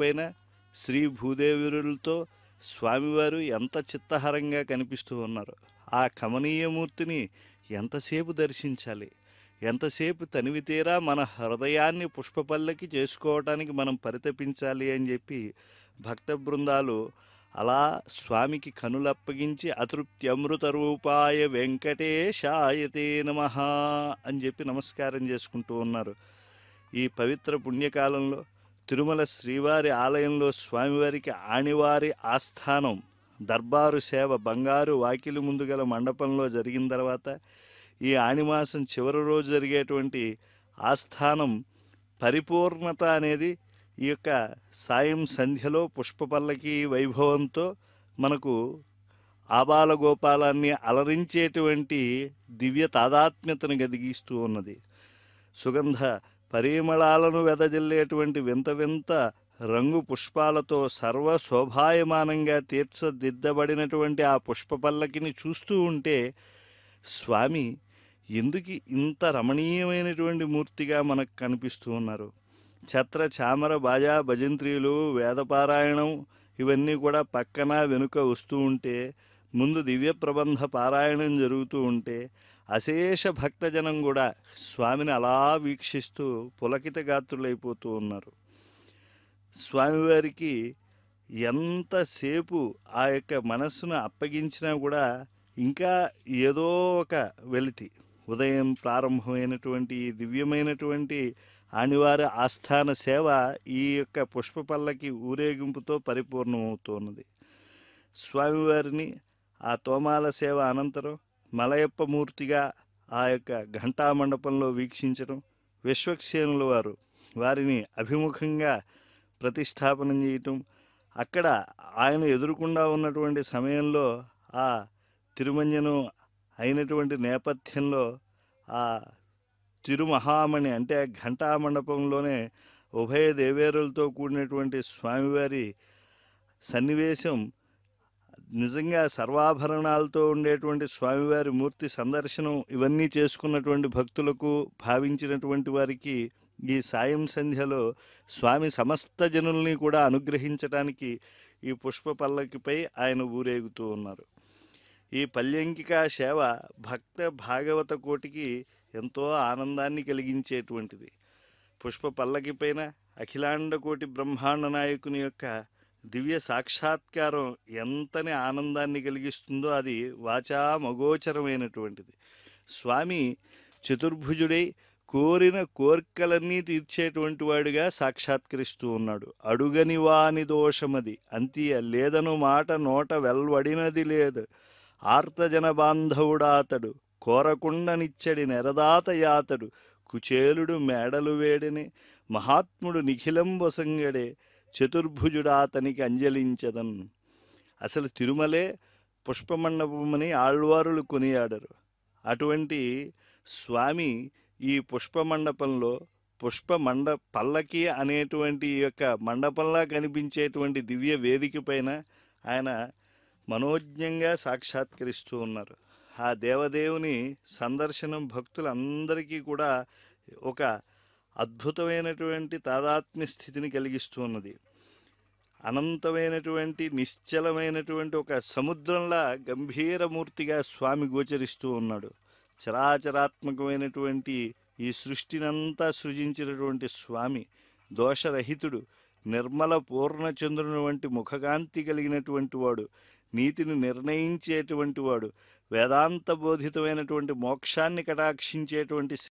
పోయిన శ్రీ భూదేవిరులతో స్వామివారు ఎంత చిత్తహరంగా కనిపిస్తూ ఉన్నారు ఆ కమనీయమూర్తిని ఎంతసేపు దర్శించాలి ఎంతసేపు తనివి తీరా మన హృదయాన్ని పుష్పపల్లకి చేసుకోవటానికి మనం పరితపించాలి అని చెప్పి భక్త బృందాలు అలా స్వామికి కనులప్పగించి అతృప్తి అమృత రూపాయ వెంకటేశాయతే నమ అని చెప్పి నమస్కారం చేసుకుంటూ ఉన్నారు ఈ పవిత్ర పుణ్యకాలంలో తిరుమల శ్రీవారి ఆలయంలో స్వామివారికి ఆణివారి ఆస్థానం దర్బారు సేవ బంగారు వాకిలి ముందు గల మండపంలో జరిగిన తర్వాత ఈ ఆణిమాసం చివరి రోజు జరిగేటువంటి ఆస్థానం పరిపూర్ణత అనేది ఈ యొక్క సాయం సంధ్యలో పుష్పపల్లకి వైభవంతో మనకు ఆబాలగోపాలాన్ని అలరించేటువంటి దివ్య తాదాత్మ్యతను గదిగిస్తూ ఉన్నది సుగంధ పరిమళాలను వెదజల్లేటువంటి వింత వింత రంగు పుష్పాలతో సర్వ శోభాయమానంగా తీర్చదిద్దబడినటువంటి ఆ పుష్ప పల్లకిని చూస్తూ ఉంటే స్వామి ఎందుకు ఇంత రమణీయమైనటువంటి మూర్తిగా మనకు కనిపిస్తూ ఉన్నారు ఛత్ర చామర బాజా భజంత్రీలు వేదపారాయణం ఇవన్నీ కూడా పక్కన వెనుక వస్తూ ఉంటే ముందు దివ్య ప్రబంధ పారాయణం జరుగుతూ ఉంటే అశేష భక్తజనం కూడా స్వామిని అలా వీక్షిస్తూ పులకిత గాత్రులైపోతూ ఉన్నారు స్వామివారికి ఎంతసేపు ఆ యొక్క మనస్సును అప్పగించినా కూడా ఇంకా ఏదో ఒక వెలితి ఉదయం ప్రారంభమైనటువంటి దివ్యమైనటువంటి అనివార్య ఆస్థాన సేవ ఈ యొక్క పుష్పపల్లకి ఊరేగింపుతో పరిపూర్ణమవుతున్నది స్వామివారిని ఆ తోమాల సేవ అనంతరం మలయప్ప మూర్తిగా ఆ యొక్క ఘంటా మండపంలో వీక్షించడం విశ్వక్సేనుల వారు వారిని అభిముఖంగా ప్రతిష్టాపనం చేయటం అక్కడ ఆయన ఎదురుకుండా ఉన్నటువంటి సమయంలో ఆ తిరుమంజనం అయినటువంటి నేపథ్యంలో ఆ తిరుమహామణి అంటే ఘంటా మండపంలోనే ఉభయ దేవేరులతో కూడినటువంటి స్వామివారి సన్నివేశం నిజంగా సర్వాభరణాలతో ఉండేటువంటి స్వామివారి మూర్తి సందర్శనం ఇవన్నీ చేసుకున్నటువంటి భక్తులకు భావించినటువంటి వారికి ఈ సాయం సంధ్యలో స్వామి సమస్త జనుల్ని కూడా అనుగ్రహించడానికి ఈ పుష్ప పల్లకిపై ఆయన ఊరేగుతూ ఉన్నారు ఈ పల్యంకిక సేవ భక్త భాగవత కోటికి ఎంతో ఆనందాన్ని కలిగించేటువంటిది పుష్ప పల్లకి పైన అఖిలాండ కోటి బ్రహ్మాండ నాయకుని యొక్క దివ్య సాక్షాత్కారం ఎంతని ఆనందాన్ని కలిగిస్తుందో అది వాచా మగోచరమైనటువంటిది స్వామి చతుర్భుజుడై కోరిన కోర్కలన్నీ తీర్చేటువంటి వాడుగా సాక్షాత్కరిస్తూ ఉన్నాడు అడుగని వాని దోషమది అంతియ లేదను మాట నోట వెల్వడినది లేదు ఆర్తజన బాంధవుడాతడు కోరకుండనిచ్చడి నెరదాత యాతడు కుచేలుడు మేడలు వేడిని మహాత్ముడు నిఖిలం వసంగడే చతుర్భుజుడా అతనికి అంజలించదన్ అసలు తిరుమలే పుష్పమండపమని ఆళ్వారులు కొనియాడరు అటువంటి స్వామి ఈ పుష్పమండపంలో పుష్పమండ పల్లకి అనేటువంటి ఈ యొక్క మండపంలా కనిపించేటువంటి దివ్య వేదిక పైన ఆయన మనోజ్ఞంగా సాక్షాత్కరిస్తూ ఉన్నారు ఆ దేవదేవుని సందర్శనం భక్తులందరికీ కూడా ఒక అద్భుతమైనటువంటి తాదాత్మ్య స్థితిని కలిగిస్తూ ఉన్నది అనంతమైనటువంటి నిశ్చలమైనటువంటి ఒక సముద్రంలా గంభీరమూర్తిగా స్వామి గోచరిస్తూ ఉన్నాడు చరాచరాత్మకమైనటువంటి ఈ సృష్టినంతా సృజించినటువంటి స్వామి దోషరహితుడు నిర్మల పూర్ణచంద్రుని వంటి ముఖకాంతి కలిగినటువంటి వాడు నీతిని నిర్ణయించేటువంటి వాడు వేదాంత బోధితమైనటువంటి మోక్షాన్ని కటాక్షించేటువంటి